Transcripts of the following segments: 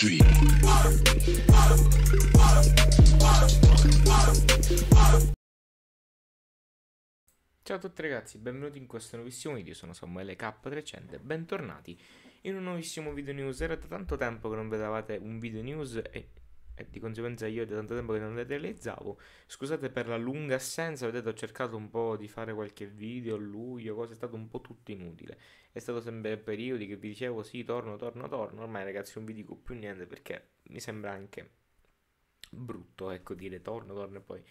Street. Ciao a tutti ragazzi, benvenuti in questo nuovissimo video, sono Samuele K300 e bentornati in un nuovissimo video news. Era da tanto tempo che non vedevate un video news e e di conseguenza io da tanto tempo che non le realizzavo. Scusate per la lunga assenza, vedete ho cercato un po' di fare qualche video a luglio, cosa è stato un po' tutto inutile. È stato sempre periodi che vi dicevo sì, torno, torno, torno, ormai ragazzi non vi dico più niente perché mi sembra anche brutto, ecco, dire torno, torno e poi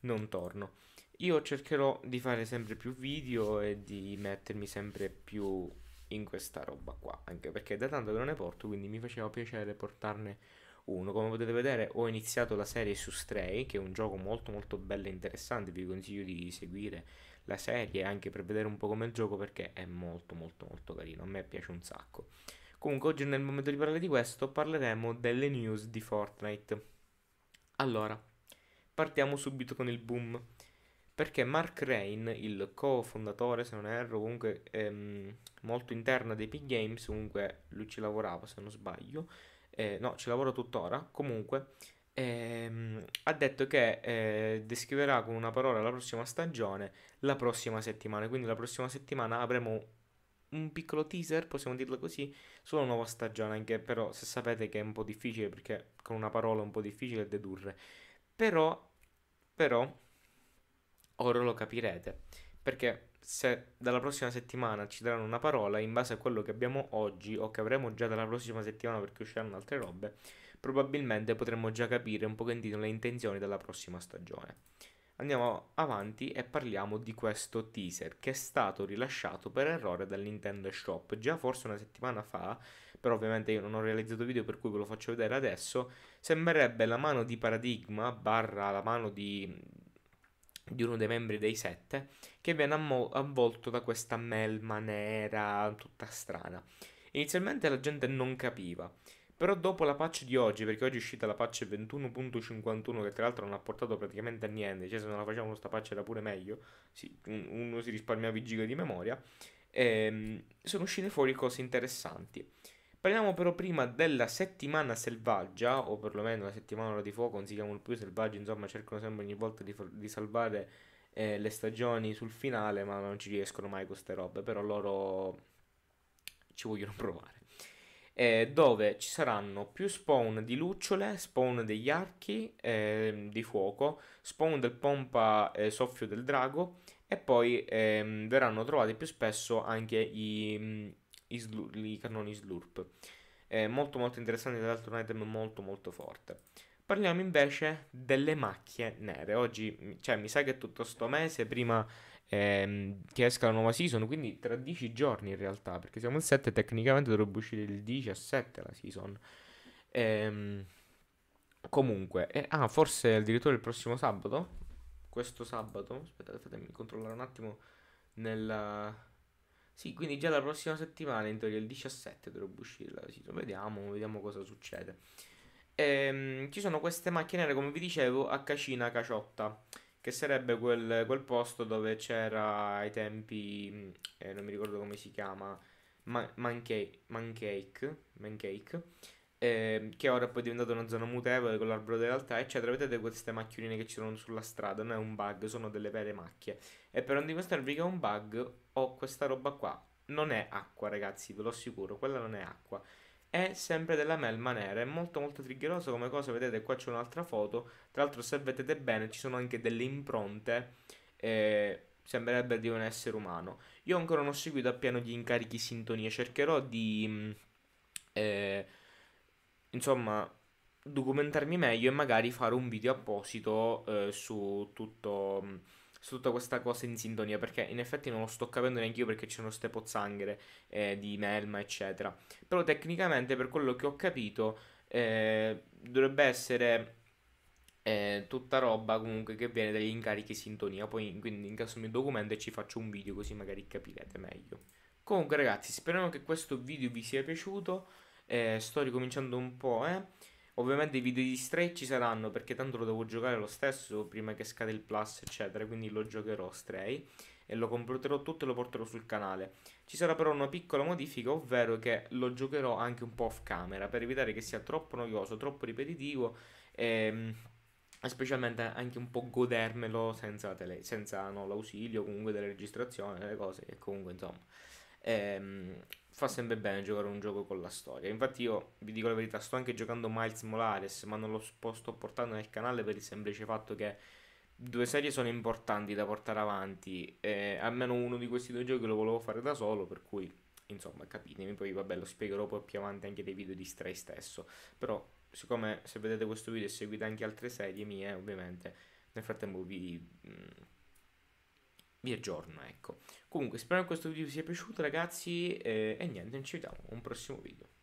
non torno. Io cercherò di fare sempre più video e di mettermi sempre più in questa roba qua, anche perché da tanto che non ne porto, quindi mi faceva piacere portarne 1. Come potete vedere ho iniziato la serie su Stray, che è un gioco molto molto bello e interessante, vi consiglio di seguire la serie anche per vedere un po' come il gioco perché è molto molto molto carino, a me piace un sacco. Comunque oggi nel momento di parlare di questo parleremo delle news di Fortnite. Allora, partiamo subito con il boom. Perché Mark Rain, il co-fondatore, se non erro, comunque ehm, molto interno ad Epic Games, comunque lui ci lavorava se non sbaglio, eh, no, ci lavoro tuttora, comunque, ehm, ha detto che eh, descriverà con una parola la prossima stagione la prossima settimana, quindi la prossima settimana avremo un piccolo teaser, possiamo dirlo così, sulla nuova stagione, anche però se sapete che è un po' difficile perché con una parola è un po' difficile dedurre, però, però, ora lo capirete. Perché se dalla prossima settimana ci daranno una parola, in base a quello che abbiamo oggi o che avremo già dalla prossima settimana perché usciranno altre robe, probabilmente potremmo già capire un pochettino le intenzioni della prossima stagione. Andiamo avanti e parliamo di questo teaser che è stato rilasciato per errore dal Nintendo Shop già forse una settimana fa, però ovviamente io non ho realizzato video per cui ve lo faccio vedere adesso, sembrerebbe la mano di Paradigma barra la mano di di uno dei membri dei sette, che viene ammo- avvolto da questa melma nera tutta strana. Inizialmente la gente non capiva, però dopo la patch di oggi, perché oggi è uscita la patch 21.51, che tra l'altro non ha portato praticamente a niente, cioè se non la facevano questa patch era pure meglio, sì, uno si risparmiava i giga di memoria, ehm, sono uscite fuori cose interessanti. Parliamo però prima della settimana selvaggia, o perlomeno la settimana di fuoco, non si chiamano più selvaggi, insomma cercano sempre ogni volta di, di salvare eh, le stagioni sul finale, ma non ci riescono mai queste robe, però loro ci vogliono provare. Eh, dove ci saranno più spawn di lucciole, spawn degli archi eh, di fuoco, spawn del pompa eh, soffio del drago e poi ehm, verranno trovati più spesso anche i slur- i cannoni slurp. È molto molto interessante, tra l'altro un item molto molto forte. Parliamo invece delle macchie nere. Oggi, cioè, mi sa che è tutto sto mese prima ehm, che esca la nuova season, quindi tra 10 giorni in realtà, perché siamo il 7, tecnicamente dovrebbe uscire il 17 la season. Ehm, comunque, eh, ah, forse addirittura il prossimo sabato? Questo sabato? Aspettate, fatemi controllare un attimo nella sì, quindi già la prossima settimana, in teoria il 17 dovrebbe uscire la season. Vediamo, vediamo cosa succede. Ehm, ci sono queste macchine nere, come vi dicevo, a Cacina Caciotta, che sarebbe quel, quel posto dove c'era ai tempi, mm, eh, non mi ricordo come si chiama, ma- Mancake, Mancake, Mancake ehm, che ora è poi diventata una zona mutevole con l'albero della realtà, eccetera. Vedete queste macchioline che ci sono sulla strada? Non è un bug, sono delle vere macchie. E per non dimostrarvi che è un bug, ho questa roba qua. Non è acqua, ragazzi, ve lo assicuro, quella non è acqua è sempre della melma nera, è molto molto triggeroso come cosa, vedete qua c'è un'altra foto, tra l'altro se vedete bene ci sono anche delle impronte, eh, sembrerebbe di un essere umano. Io ancora non ho seguito appieno gli incarichi sintonia, cercherò di... Mm, eh, insomma, documentarmi meglio e magari fare un video apposito eh, su tutto mm, su tutta questa cosa in sintonia perché in effetti non lo sto capendo neanche io perché c'è uno ste pozzanghere eh, di melma eccetera però tecnicamente per quello che ho capito eh, dovrebbe essere eh, tutta roba comunque che viene dagli incarichi sintonia poi quindi in caso mi documento e ci faccio un video così magari capirete meglio comunque ragazzi speriamo che questo video vi sia piaciuto eh, sto ricominciando un po', eh. Ovviamente i video di Stray ci saranno perché tanto lo devo giocare lo stesso prima che scade il plus eccetera, quindi lo giocherò Stray e lo completerò tutto e lo porterò sul canale. Ci sarà però una piccola modifica, ovvero che lo giocherò anche un po' off camera per evitare che sia troppo noioso, troppo ripetitivo ehm, e specialmente anche un po' godermelo senza, tele, senza no, l'ausilio comunque della registrazione, delle cose che comunque insomma... Ehm, fa sempre bene giocare un gioco con la storia. Infatti io vi dico la verità, sto anche giocando Miles Morales, ma non lo sto portando nel canale per il semplice fatto che due serie sono importanti da portare avanti. E almeno uno di questi due giochi lo volevo fare da solo, per cui insomma capitemi, poi vabbè lo spiegherò poi più avanti anche dei video di Stray stesso. Però siccome se vedete questo video e seguite anche altre serie mie, ovviamente nel frattempo vi... Mh, vi aggiorno, ecco. Comunque, spero che questo video vi sia piaciuto, ragazzi, eh, e niente, ci vediamo un prossimo video.